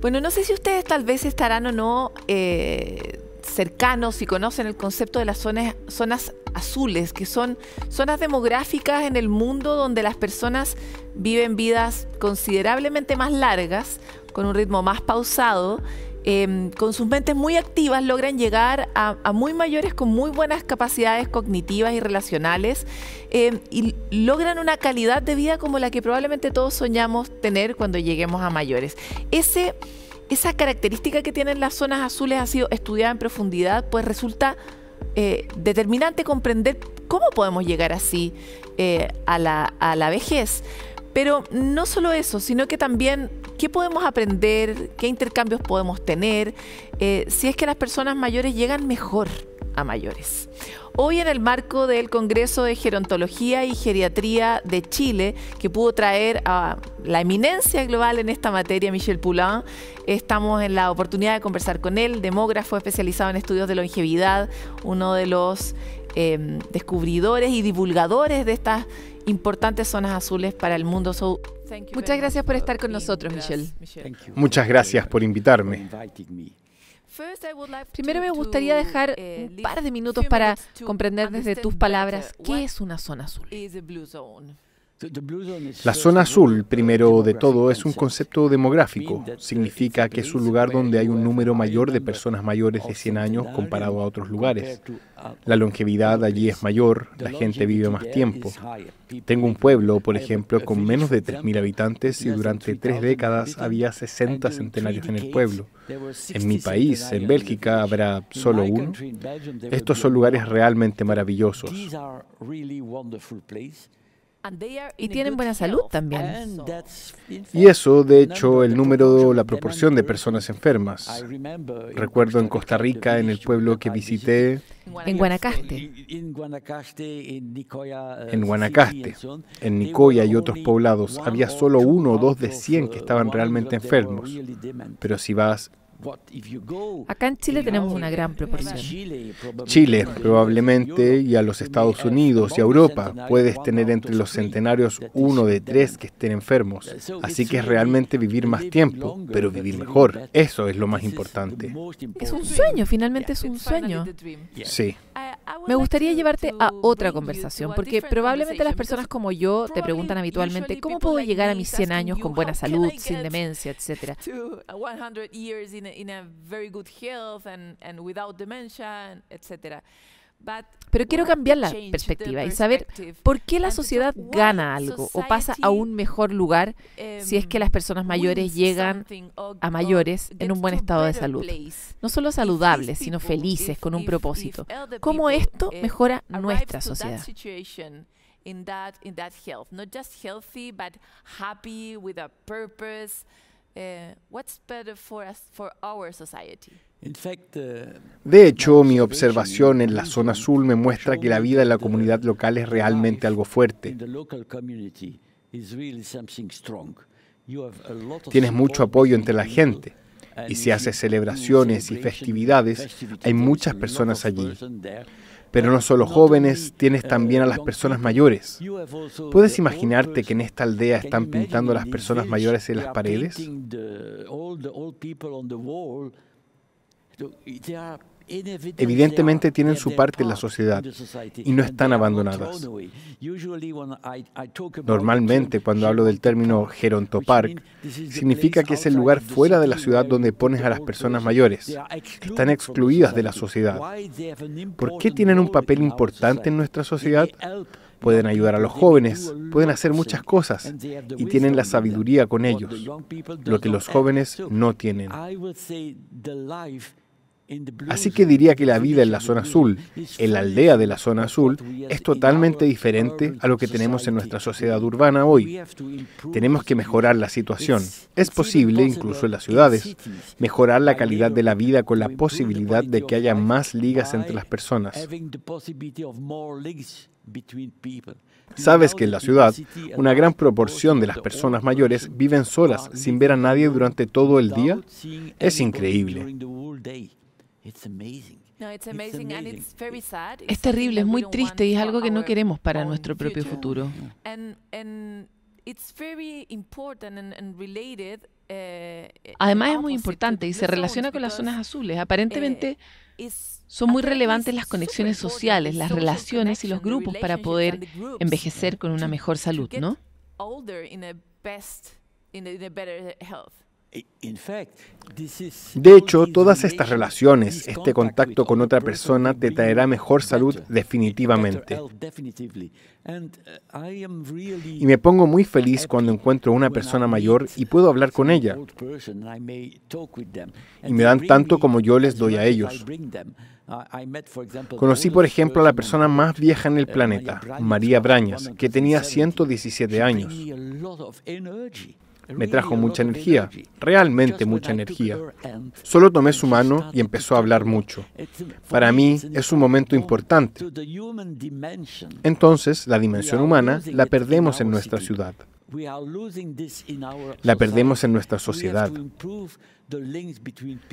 Bueno, no sé si ustedes tal vez estarán o no eh, cercanos y conocen el concepto de las zonas azules, que son zonas demográficas en el mundo donde las personas viven vidas considerablemente más largas, con un ritmo más pausado Em, con sus mentes muy activas logran llegar a, muy mayores con muy buenas capacidades cognitivas y relacionales em, y logran una calidad de vida como la que probablemente todos soñamos tener cuando lleguemos a mayores. esa característica que tienen las zonas azules ha sido estudiada en profundidad, pues resulta eh, determinante comprender cómo podemos llegar así eh, a la vejez. Pero no solo eso, sino que también qué podemos aprender, qué intercambios podemos tener, eh, si es que las personas mayores llegan mejor a mayores. Hoy en el marco del Congreso de Gerontología y Geriatría de Chile, que pudo traer a la eminencia global en esta materia, Michel Poulain, estamos en la oportunidad de conversar con él, demógrafo especializado en estudios de longevidad, uno de los Em, descubridores y divulgadores de estas importantes zonas azules para el mundo. Muchas gracias por estar con nosotros, Michelle. Muchas gracias por invitarme. Primero me gustaría dejar eh, un par de minutos para comprender desde tus palabras uh, qué es una zona azul. La zona azul, primero de todo, es un concepto demográfico. Significa que es un lugar donde hay un número mayor de personas mayores de 100 años comparado a otros lugares. La longevidad allí es mayor, la gente vive más tiempo. Tengo un pueblo, por ejemplo, con menos de 3.000 habitantes y durante tres décadas había 60 centenarios en el pueblo. En mi país, en Bélgica, habrá solo uno. Estos son lugares realmente maravillosos y tienen buena salud también. Y eso, de hecho, el número, la proporción de personas enfermas. Recuerdo en Costa Rica, en el pueblo que visité. En Guanacaste. En Guanacaste, uh, en Nicoya y otros poblados, había solo uno o dos de cien que uh, estaban realmente enfermos. Pero si vas Acá en Chile tenemos una gran proporción. Chile, probablemente, y a los Estados Unidos y a Europa, puedes tener entre los centenarios uno de tres que estén enfermos. Así que es realmente vivir más tiempo, pero vivir mejor. Eso es lo más importante. Es un sueño, finalmente es un sueño. Sí. Me gustaría llevarte a otra conversación, porque probablemente las personas como yo te preguntan habitualmente cómo puedo llegar a mis 100 años con buena salud, sin demencia, etc. Pero quiero cambiar la perspectiva y saber por qué la sociedad gana algo o pasa a un mejor lugar si es que las personas um, mayores llegan a mayores en un buen estado de salud. No solo saludables, sino felices, con un propósito. ¿Cómo esto eh, mejora nuestra sociedad? De hecho, mi observación en la zona azul me muestra que la vida en la comunidad local es realmente algo fuerte. Tienes mucho apoyo entre la gente y si haces celebraciones y festividades, hay muchas personas allí. Pero no solo jóvenes, tienes uh, también a las personas mayores. ¿Puedes imaginarte que en esta aldea están pintando a las personas mayores en las paredes? evidentemente tienen su parte en la sociedad y no están abandonadas. Normalmente cuando hablo del término Gerontopark significa que es el lugar fuera de la ciudad donde pones a las personas mayores. que Están excluidas de la sociedad. ¿Por qué tienen un papel importante en nuestra sociedad? pueden ayudar a los jóvenes, pueden hacer muchas cosas y tienen la sabiduría con ellos, lo que los jóvenes no tienen. Así que diría que la vida en la zona azul, en la aldea de la zona azul, es totalmente diferente a lo que tenemos en nuestra sociedad urbana hoy. Tenemos que mejorar la situación. Es posible, incluso en las ciudades, mejorar la calidad de la vida con la posibilidad de que haya más ligas entre las personas. Sabes que en la ciudad una gran proporción de las personas mayores viven solas sin ver a nadie durante todo el día. Es increíble. Es terrible, es muy triste y es algo que no queremos para nuestro propio futuro. Además es muy importante y se relaciona con las zonas azules. Aparentemente eh, son muy relevantes las conexiones sociales, las relaciones y los grupos para poder envejecer con una mejor salud, ¿no? E, De hecho, todas estas relaciones, este contacto con otra persona te traerá mejor salud definitivamente. Uh, y me pongo muy feliz cuando encuentro una persona mayor y puedo hablar con ella. Y me dan tanto como yo les doy a ellos. Conocí, por ejemplo, a la persona más vieja en el uh, planeta, María Brañas, que tenía 117 años. Me trajo mucha energía, realmente mucha energía. Solo tomé su mano y empezó a hablar mucho. Para mí es un momento importante. Entonces, la dimensión humana la perdemos en nuestra ciudad. La perdemos en nuestra sociedad.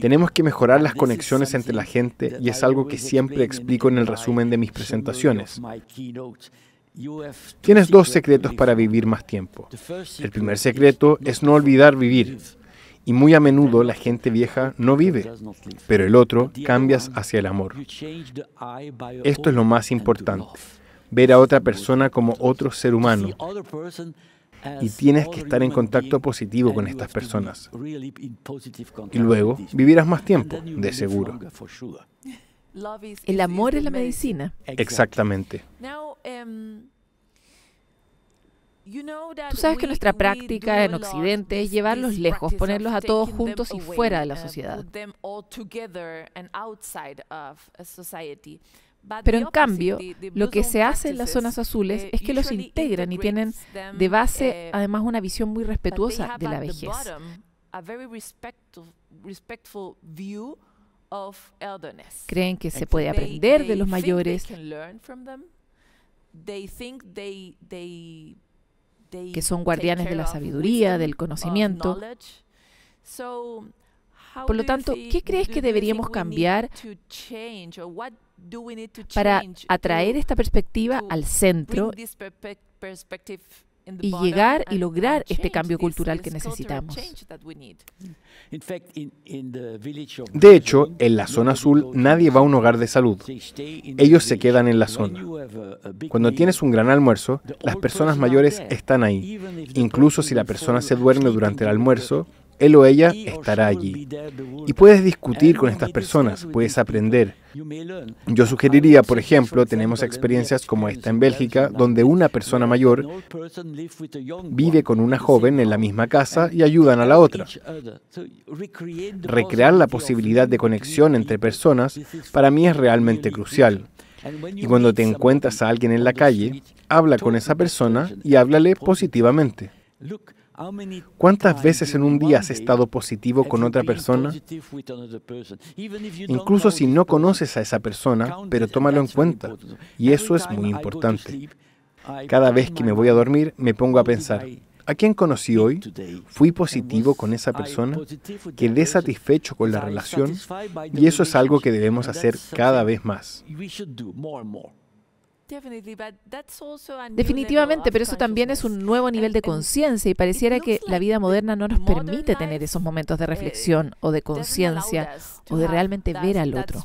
Tenemos que mejorar las conexiones entre la gente y es algo que siempre explico en el resumen de mis presentaciones. Tienes dos secretos para vivir más tiempo. El primer secreto es no olvidar vivir. Y muy a menudo la gente vieja no vive, pero el otro cambias hacia el amor. Esto es lo más importante, ver a otra persona como otro ser humano. Y tienes que estar en contacto positivo con estas personas. Y luego vivirás más tiempo, de seguro. El amor es la medicina. Exactamente. Em, Tú sabes que nuestra práctica en Occidente es llevarlos lejos, ponerlos a todos juntos y fuera de la sociedad. Pero en cambio, lo que se hace en las zonas azules eh, es que los integran y tienen de base eh, además una visión muy respetuosa de la vejez. Creen que se puede aprender de los mayores que son guardianes de la sabiduría, del conocimiento. Por lo tanto, ¿qué crees que deberíamos cambiar para atraer esta perspectiva al centro y llegar y lograr este cambio cultural que necesitamos. De hecho, en la zona azul nadie va a un hogar de salud. Ellos se quedan en la zona. Cuando tienes un gran almuerzo, las personas mayores están ahí. Incluso si la persona se duerme durante el almuerzo, él o ella estará allí. Y puedes discutir con estas personas, puedes aprender. Yo sugeriría, por ejemplo, tenemos experiencias como esta en Bélgica, donde una persona mayor vive con una joven en la misma casa y ayudan a la otra. Recrear la posibilidad de conexión entre personas para mí es realmente crucial. Y cuando te encuentras a alguien en la calle, habla con esa persona y háblale positivamente. ¿Cuántas veces en un día has estado positivo con otra persona? Incluso si no conoces a esa persona, pero tómalo en cuenta. Y eso es muy importante. Cada vez que me voy a dormir, me pongo a pensar, ¿A quién conocí hoy? ¿Fui positivo con esa persona? ¿Quedé satisfecho con la relación? Y eso es algo que debemos hacer cada vez más. Definitivamente, pero eso también es un nuevo nivel de conciencia y pareciera que la vida moderna no nos permite tener esos momentos de eh, reflexión o de conciencia o de realmente ver al otro.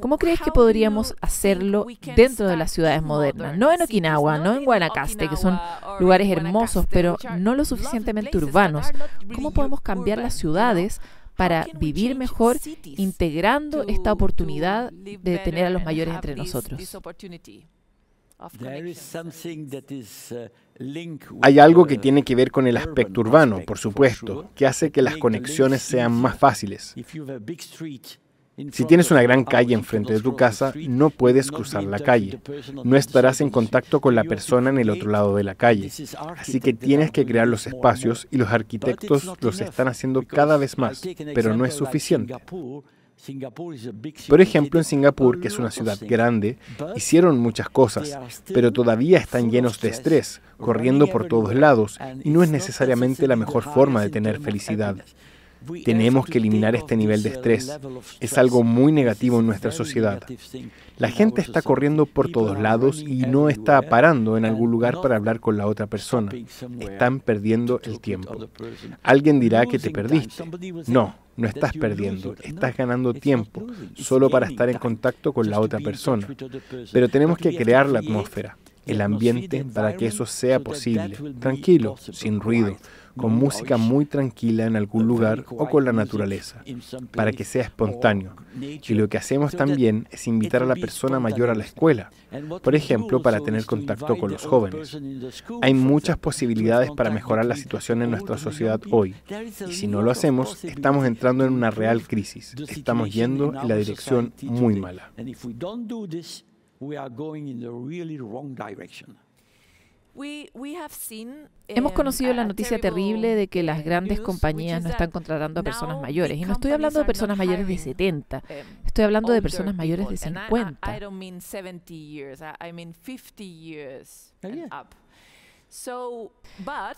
¿Cómo crees que podríamos hacerlo dentro de las ciudades modernas? No en Okinawa, no en Guanacaste, que son lugares hermosos, pero no lo suficientemente urbanos. ¿Cómo podemos cambiar las ciudades para vivir mejor integrando esta oportunidad de tener a los mayores entre nosotros? Uh, Hay algo que tiene que ver con el aspecto urbano, por supuesto, que hace que las conexiones sean más fáciles. Si tienes una gran calle enfrente de tu casa, no puedes cruzar la calle. No estarás en contacto con la persona en el otro lado de la calle. Así que tienes que crear los espacios y los arquitectos los están haciendo cada vez más, pero no es suficiente. Por ejemplo, en Singapur, que es una ciudad grande, hicieron muchas cosas, pero todavía están llenos de estrés, corriendo por todos lados, y no es necesariamente la mejor forma de tener felicidad. Tenemos que eliminar este nivel de uh, estrés. Es algo muy negativo en nuestra sociedad. La gente está corriendo por todos lados y no está parando en algún lugar para hablar con la otra persona. Están perdiendo el tiempo. Alguien dirá que te perdiste. No, no estás perdiendo, estás ganando tiempo solo para estar en contacto con la otra persona. Pero tenemos que crear la atmósfera, el ambiente para que eso sea posible, tranquilo, sin ruido con música muy tranquila en algún lugar o con la naturaleza, para que sea espontáneo. Y lo que hacemos también es invitar a la persona mayor a la escuela, por ejemplo, para tener contacto con los jóvenes. Hay muchas posibilidades para mejorar la situación en nuestra sociedad hoy, y si no lo hacemos, estamos entrando en una real crisis, estamos yendo en la dirección muy mala. Hemos em, conocido la noticia terrible de que las grandes compañías no están contratando a personas mayores. Y no estoy hablando de em, personas mayores de 70, estoy hablando de personas mayores de 50.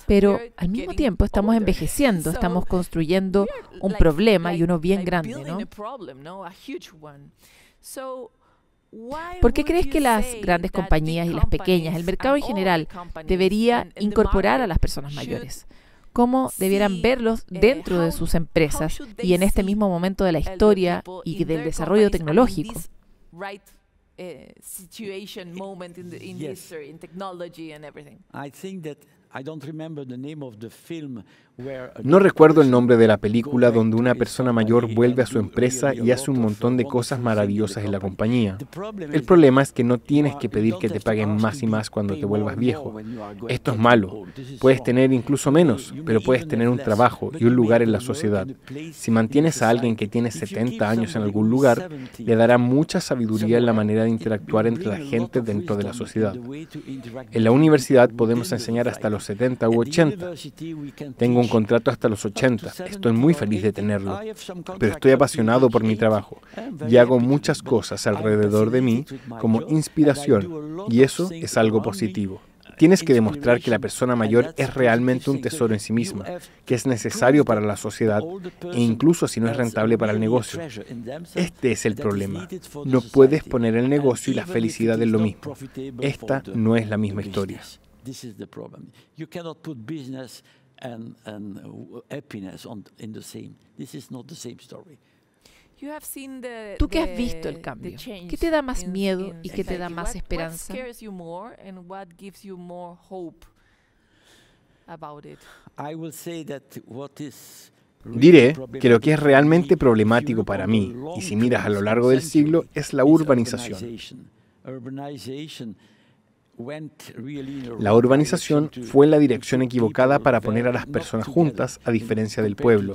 Pero al mismo tiempo estamos envejeciendo, estamos construyendo un problema y uno bien grande, ¿no? ¿Por qué crees que las grandes compañías y las pequeñas, el mercado en general, debería incorporar a las personas mayores? ¿Cómo debieran verlos eh, dentro de sus empresas y en este mismo momento de la historia y del desarrollo tecnológico? No recuerdo el nombre de la película donde una persona mayor vuelve a su empresa y hace un montón de cosas maravillosas en la compañía. El problema es que no tienes que pedir que te paguen más y más cuando te vuelvas viejo. Esto es malo. Puedes tener incluso menos, pero puedes tener un trabajo y un lugar en la sociedad. Si mantienes a alguien que tiene 70 años en algún lugar, le dará mucha sabiduría en la manera de interactuar entre la gente dentro de la sociedad. En la universidad podemos enseñar hasta los 70 u 80. Tengo un contrato hasta los 80. Estoy muy feliz de tenerlo. Pero estoy apasionado por mi trabajo y hago muchas cosas alrededor de mí como inspiración y eso es algo positivo. Tienes que demostrar que la persona mayor es realmente un tesoro en sí misma, que es necesario para la sociedad e incluso si no es rentable para el negocio. Este es el problema. No puedes poner el negocio y la felicidad en lo mismo. Esta no es la misma historia and, happiness on, in the same. This is not the Tú qué has visto el cambio, ¿qué te da más miedo y qué te da más esperanza? Diré que lo que es realmente problemático para mí, y si miras a lo largo del siglo, es la urbanización. La urbanización fue la dirección equivocada para poner a las personas juntas, a diferencia del pueblo.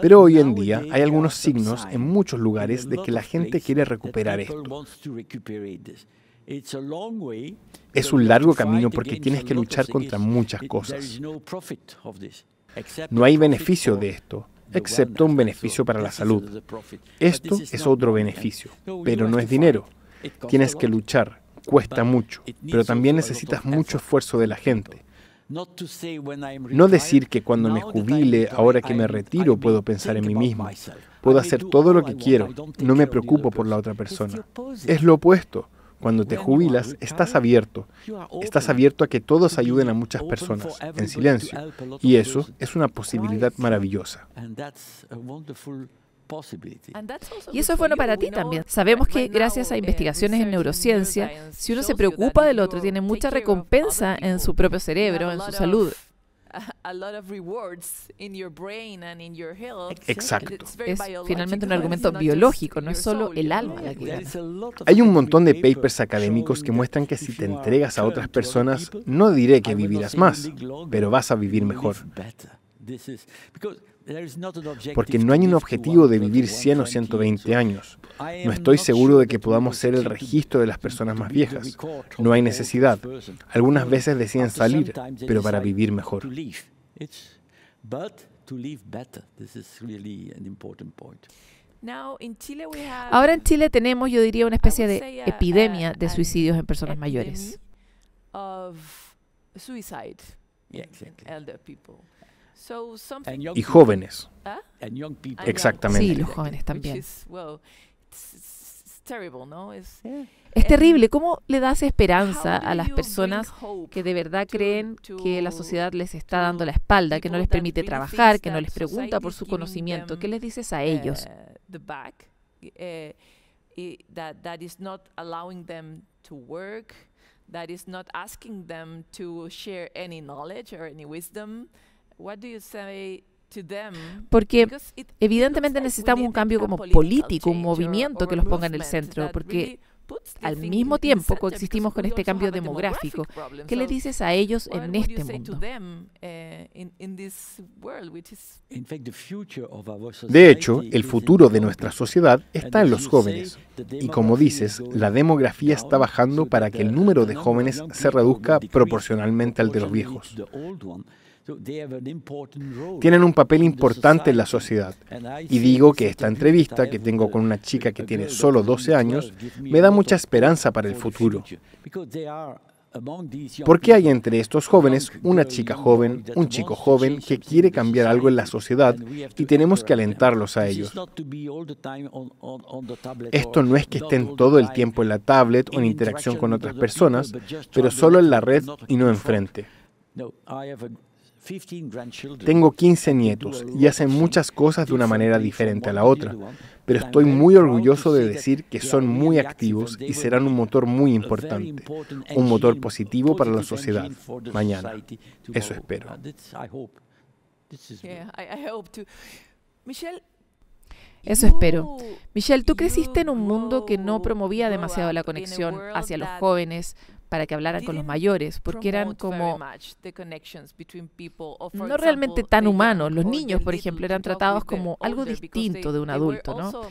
Pero hoy en día hay algunos signos en muchos lugares de que la gente quiere recuperar esto. Es un largo camino porque tienes que luchar contra muchas cosas. No hay beneficio de esto, excepto un beneficio para la salud. Esto es otro beneficio, pero no es dinero. Tienes que luchar, cuesta mucho, pero también necesitas mucho esfuerzo de la gente. No decir que cuando me jubile, ahora que me retiro, puedo pensar en mí mismo. Puedo hacer todo lo que quiero. No me preocupo por la otra persona. Es lo opuesto. Cuando te jubilas, estás abierto. Estás abierto a que todos ayuden a muchas personas, en silencio. Y eso es una posibilidad maravillosa. Y eso es bueno para ti también. Sabemos que gracias a eh, investigaciones en neurociencia, si uno se preocupa del otro, tiene mucha recompensa en su propio cerebro, en su salud. Exacto. Es finalmente un argumento biológico, no es solo el alma la que gana. Hay un montón de papers académicos que muestran que si te entregas a otras personas, no diré que vivirás más, pero vas a vivir mejor. Porque no hay un objetivo de vivir 100 o 120 años. No estoy seguro de que podamos ser el registro de las personas más viejas. No hay necesidad. Algunas veces deciden salir, pero para vivir mejor. Ahora en Chile tenemos, yo diría, una especie de uh, epidemia uh, de suicidios en personas mayores y jóvenes. ¿Ah? Exactamente. Sí, los jóvenes también. Es terrible, ¿cómo le das esperanza a las personas que de verdad creen que la sociedad les está dando la espalda, que no les permite trabajar, que no les pregunta por su conocimiento? ¿Qué les dices a ellos? that is not asking them to share any knowledge or any wisdom. Porque evidentemente necesitamos un cambio como político, un movimiento que los ponga en el centro, porque al mismo tiempo coexistimos con este cambio demográfico. ¿Qué le dices a ellos en este mundo? De hecho, el futuro de nuestra sociedad está en los jóvenes. Y como dices, la demografía está bajando para que el número de jóvenes se reduzca proporcionalmente al de los viejos. Tienen un papel importante en la sociedad. Y digo que esta entrevista que tengo con una chica que tiene solo 12 años me da mucha esperanza para el futuro. Porque hay entre estos jóvenes una chica joven, un chico joven que quiere cambiar algo en la sociedad y tenemos que alentarlos a ellos. Esto no es que estén todo el tiempo en la tablet o en interacción con otras personas, pero solo en la red y no enfrente. Tengo 15 nietos y hacen muchas cosas de una manera diferente a la otra, pero estoy muy orgulloso de decir que son muy activos y serán un motor muy importante, un motor positivo para la sociedad mañana. Uh, Eso espero. Eso espero. Michelle, tú creciste en un mundo que no promovía demasiado la conexión hacia los jóvenes, para que hablaran con los mayores, porque eran como no realmente tan humanos. Los niños, por ejemplo, eran tratados como algo distinto de un adulto, ¿no?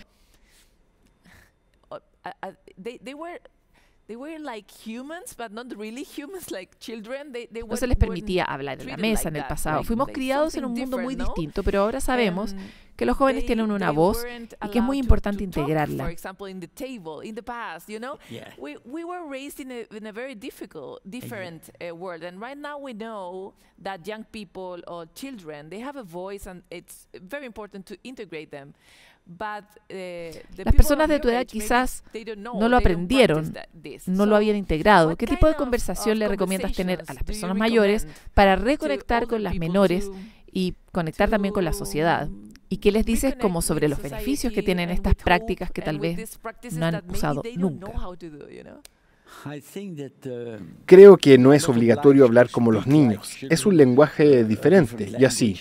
no se les permitía hablar en la mesa en el pasado. Fuimos criados en un mundo muy distinto, pero ahora sabemos que los jóvenes tienen una voz y que es muy importante integrarla. Ahora eh, sabemos people los children, they have a voice and it's very important to integrate them. Eh, las personas de tu edad quizás no lo aprendieron, no lo habían integrado. ¿Qué tipo de conversación le recomiendas tener a las personas mayores para reconectar con las menores y conectar también con la sociedad? ¿Y qué les dices como sobre los beneficios que tienen estas prácticas que tal vez no han usado nunca? Uh, Creo que no es obligatorio hablar como los niños, es un lenguaje diferente y así.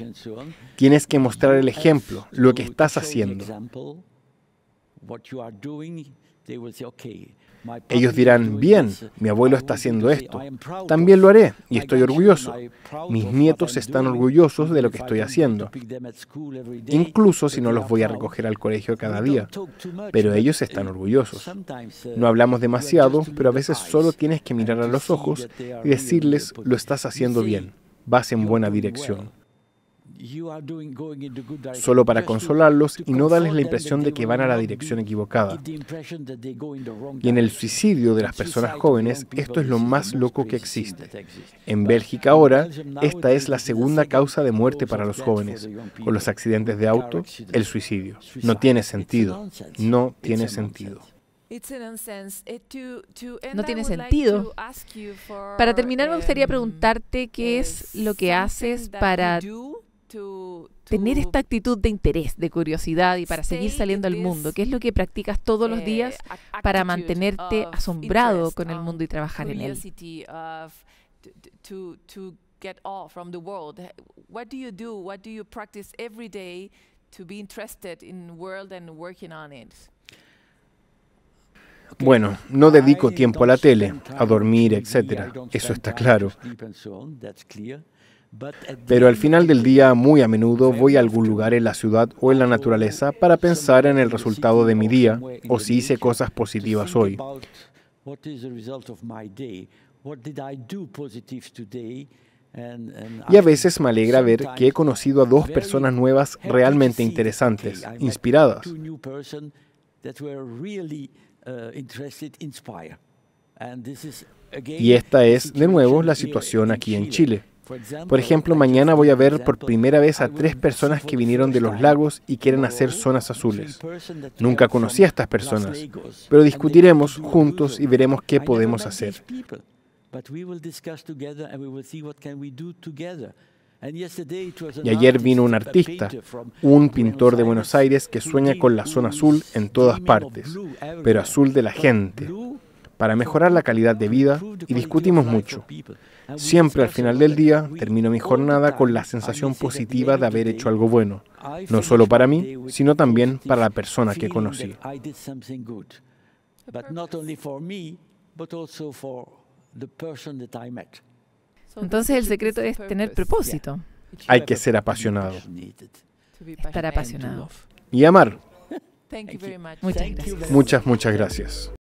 Tienes que mostrar el ejemplo, lo que estás haciendo. Ellos dirán, bien, mi abuelo está haciendo esto, también lo haré y estoy orgulloso. Mis nietos están orgullosos de lo que estoy haciendo, incluso si no los voy a recoger al colegio cada día, pero ellos están orgullosos. No hablamos demasiado, pero a veces solo tienes que mirar a los ojos y decirles, lo estás haciendo bien, vas en buena dirección solo para consolarlos y no darles la impresión de que van a la dirección equivocada. Y en el suicidio de las personas jóvenes, esto es lo más loco que existe. En Bélgica ahora, esta es la segunda causa de muerte para los jóvenes, con los accidentes de auto, el suicidio. No tiene sentido, no tiene sentido. Eh, no tiene sentido. Para terminar, me gustaría em, preguntarte qué es lo que haces para tener esta actitud de interés, de curiosidad y para seguir saliendo al mundo, que es lo que practicas todos los eh, días para mantenerte asombrado con el mundo y um, trabajar en él. Bueno, no dedico tiempo a la tele, a dormir, etcétera, Eso está claro. Pero al final del día muy a menudo voy a algún lugar en la ciudad o en la naturaleza para pensar en el resultado de mi día o si hice cosas positivas hoy. Y a veces me alegra ver que he conocido a dos personas nuevas realmente interesantes, inspiradas. Y esta es, de nuevo, la situación aquí en Chile. Por ejemplo, mañana voy a ver por primera vez a tres personas que vinieron de los lagos y quieren hacer zonas azules. Nunca conocí a estas personas, pero discutiremos juntos y veremos qué podemos hacer. Y ayer vino un artista, un pintor de Buenos Aires que sueña con la zona azul en todas partes, pero azul de la gente, para mejorar la calidad de vida y discutimos mucho. Siempre al final del día termino mi jornada con la sensación positiva de haber hecho algo bueno, no solo para mí, sino también para la persona que conocí. Entonces el secreto es tener propósito. Hay que ser apasionado. Estar apasionado. Y amar. Muchas gracias. Muchas, muchas gracias.